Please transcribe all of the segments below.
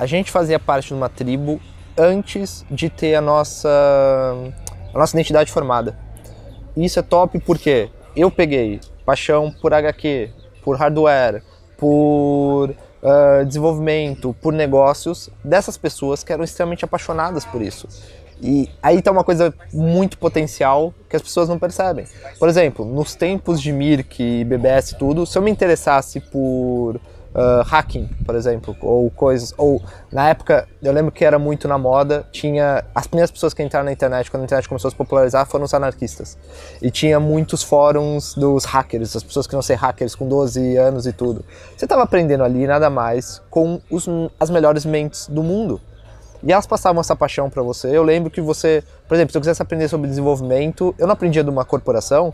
a gente fazia parte de uma tribo antes de ter a nossa, a nossa identidade formada. Isso é top porque eu peguei paixão por HQ, por hardware, por uh, desenvolvimento, por negócios dessas pessoas que eram extremamente apaixonadas por isso. E aí tá uma coisa muito potencial que as pessoas não percebem. Por exemplo, nos tempos de Mirk, BBS e tudo, se eu me interessasse por uh, hacking, por exemplo, ou coisas. Ou na época, eu lembro que era muito na moda, tinha. As primeiras pessoas que entraram na internet, quando a internet começou a se popularizar, foram os anarquistas. E tinha muitos fóruns dos hackers, as pessoas que não ser hackers com 12 anos e tudo. Você estava aprendendo ali nada mais com os, as melhores mentes do mundo. E elas passavam essa paixão para você. Eu lembro que você, por exemplo, se eu quisesse aprender sobre desenvolvimento, eu não aprendia de uma corporação,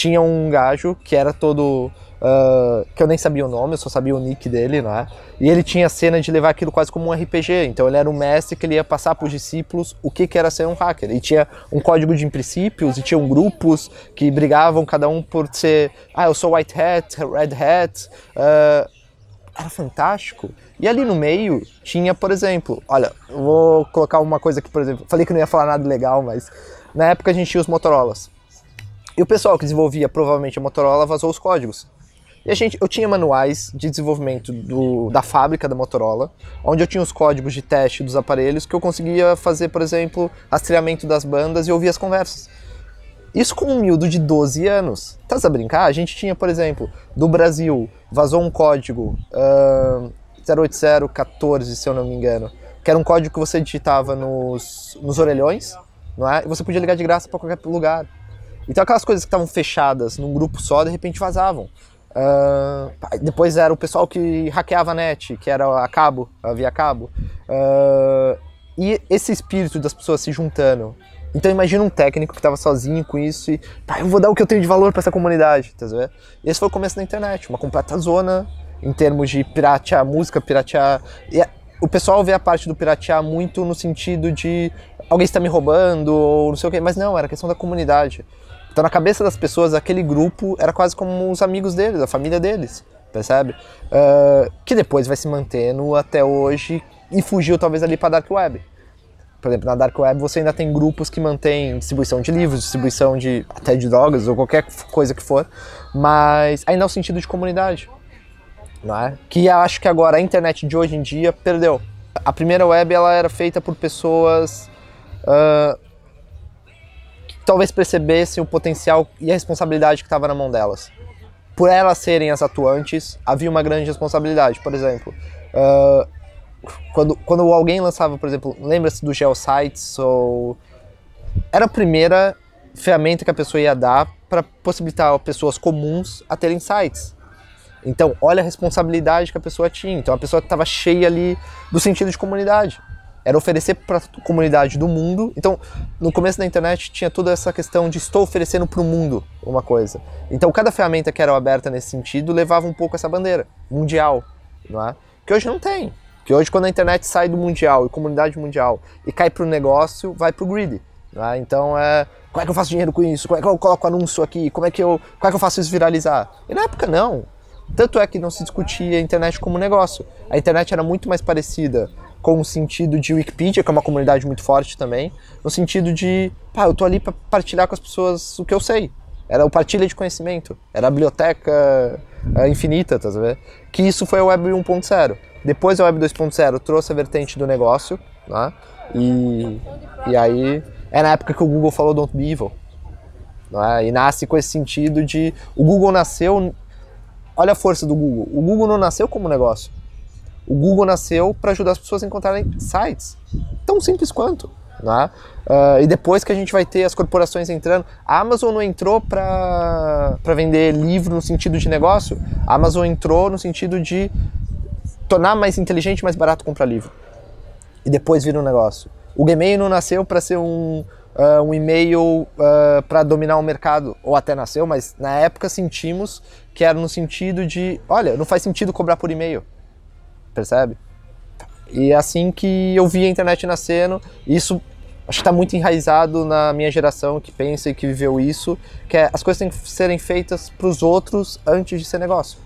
tinha um gajo que era todo. Uh, que eu nem sabia o nome, eu só sabia o nick dele, não é? E ele tinha a cena de levar aquilo quase como um RPG. Então ele era um mestre que ele ia passar para os discípulos o que, que era ser um hacker. E tinha um código de princípios, e tinham grupos que brigavam cada um por ser. Ah, eu sou white hat, red hat. Uh, era fantástico. E ali no meio tinha, por exemplo, olha, vou colocar uma coisa aqui, por exemplo, falei que não ia falar nada legal, mas na época a gente tinha os Motorolas. E o pessoal que desenvolvia provavelmente a Motorola vazou os códigos. E a gente, eu tinha manuais de desenvolvimento do, da fábrica da Motorola, onde eu tinha os códigos de teste dos aparelhos que eu conseguia fazer, por exemplo, rastreamento das bandas e ouvir as conversas. Isso com um miúdo de 12 anos. Tá a brincar? A gente tinha, por exemplo, do Brasil, vazou um código uh, ah, 08014, se eu não me engano, que era um código que você digitava nos, nos orelhões, não é? E você podia ligar de graça para qualquer lugar. Então aquelas coisas que estavam fechadas num grupo só, de repente vazavam. Uh, depois era o pessoal que hackeava a net, que era a cabo, a via cabo. Uh, e esse espírito das pessoas se juntando. Então imagina um técnico que estava sozinho com isso e eu vou dar o que eu tenho de valor para essa comunidade, tá vendo? Esse foi o começo da internet, uma completa zona em termos de piratear música, piratear. E o pessoal vê a parte do piratear muito no sentido de alguém está me roubando ou não sei o quê, mas não, era questão da comunidade. Então, na cabeça das pessoas, aquele grupo era quase como os amigos deles, a família deles, percebe? Uh, que depois vai se mantendo até hoje e fugiu talvez ali para dark web. Por exemplo, na dark web você ainda tem grupos que mantêm distribuição de livros, distribuição de até de drogas ou qualquer coisa que for, mas ainda é o sentido de comunidade, não é? Que acho que agora a internet de hoje em dia perdeu. A primeira web ela era feita por pessoas uh, talvez percebessem o potencial e a responsabilidade que estava na mão delas. Por elas serem as atuantes, havia uma grande responsabilidade. Por exemplo, uh, quando, quando alguém lançava, por exemplo, lembra-se do GeoSites ou. Era a primeira ferramenta que a pessoa ia dar para possibilitar pessoas comuns a terem sites. Então, olha a responsabilidade que a pessoa tinha. Então, a pessoa estava cheia ali do sentido de comunidade era oferecer para a comunidade do mundo. Então, no começo da internet tinha toda essa questão de estou oferecendo para o mundo uma coisa. Então, cada ferramenta que era aberta nesse sentido levava um pouco essa bandeira mundial, não é? Que hoje não tem. Que hoje quando a internet sai do mundial e comunidade mundial e cai para o negócio, vai para o grid. É? Então, é, como é que eu faço dinheiro com isso? Como é que eu coloco anúncio aqui? Como é que eu, como é que eu faço isso viralizar? E na época não. Tanto é que não se discutia a internet como negócio. A internet era muito mais parecida com o sentido de Wikipedia, que é uma comunidade muito forte também, no sentido de, pá, eu tô ali para partilhar com as pessoas o que eu sei. Era o partilha de conhecimento, era a biblioteca é, infinita, tá vendo? Que isso foi a Web 1.0. Depois a Web 2.0 trouxe a vertente do negócio, né? E, e aí é na época que o Google falou Don't Be Evil. Né? E nasce com esse sentido de. O Google nasceu. Olha a força do Google. O Google não nasceu como negócio. O Google nasceu para ajudar as pessoas a encontrarem sites. Tão simples quanto. Né? Uh, e depois que a gente vai ter as corporações entrando, a Amazon não entrou para vender livro no sentido de negócio, a Amazon entrou no sentido de tornar mais inteligente, mais barato comprar livro. E depois vira um negócio. O Gmail não nasceu para ser um, uh, um e-mail uh, ah, para dominar o mercado, ou até nasceu, mas na época sentimos que era no sentido de: olha, não faz sentido cobrar por e-mail percebe? E é assim que eu vi a internet nascendo, isso acho que está muito enraizado na minha geração que pensa e que viveu isso, que é, as coisas têm que serem feitas para os outros antes de ser negócio.